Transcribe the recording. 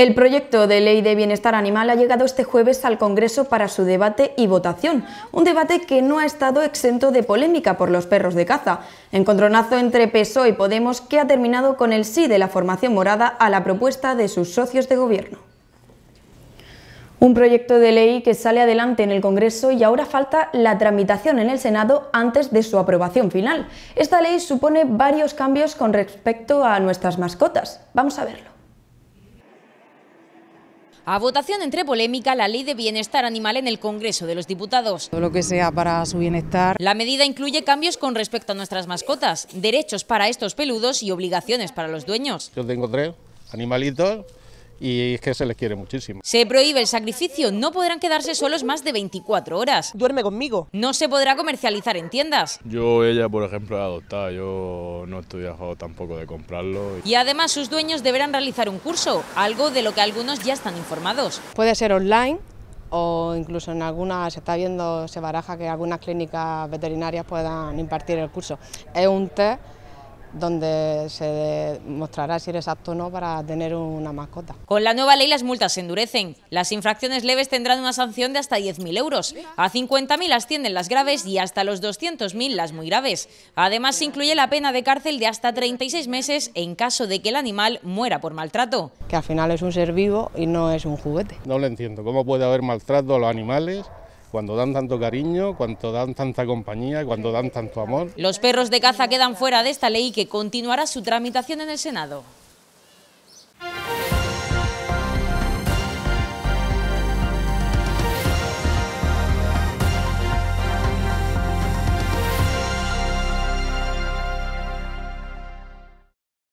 El proyecto de ley de bienestar animal ha llegado este jueves al Congreso para su debate y votación, un debate que no ha estado exento de polémica por los perros de caza. Encontronazo entre PSOE y Podemos que ha terminado con el sí de la formación morada a la propuesta de sus socios de gobierno. Un proyecto de ley que sale adelante en el Congreso y ahora falta la tramitación en el Senado antes de su aprobación final. Esta ley supone varios cambios con respecto a nuestras mascotas. Vamos a verlo. A votación entre polémica la ley de bienestar animal en el Congreso de los Diputados. Todo lo que sea para su bienestar. La medida incluye cambios con respecto a nuestras mascotas, derechos para estos peludos y obligaciones para los dueños. Yo tengo tres animalitos y es que se les quiere muchísimo. Se prohíbe el sacrificio, no podrán quedarse solos más de 24 horas. Duerme conmigo. No se podrá comercializar en tiendas. Yo, ella, por ejemplo, he adoptado... yo no estoy a tampoco de comprarlo. Y además sus dueños deberán realizar un curso, algo de lo que algunos ya están informados. Puede ser online o incluso en algunas, se está viendo, se baraja que algunas clínicas veterinarias puedan impartir el curso. Es un test donde se mostrará si eres apto o no para tener una mascota. Con la nueva ley las multas se endurecen. Las infracciones leves tendrán una sanción de hasta 10.000 euros. A 50.000 ascienden las graves y hasta los 200.000 las muy graves. Además se incluye la pena de cárcel de hasta 36 meses en caso de que el animal muera por maltrato. Que al final es un ser vivo y no es un juguete. No lo entiendo. ¿Cómo puede haber maltrato a los animales? cuando dan tanto cariño, cuando dan tanta compañía, cuando dan tanto amor. Los perros de caza quedan fuera de esta ley que continuará su tramitación en el Senado.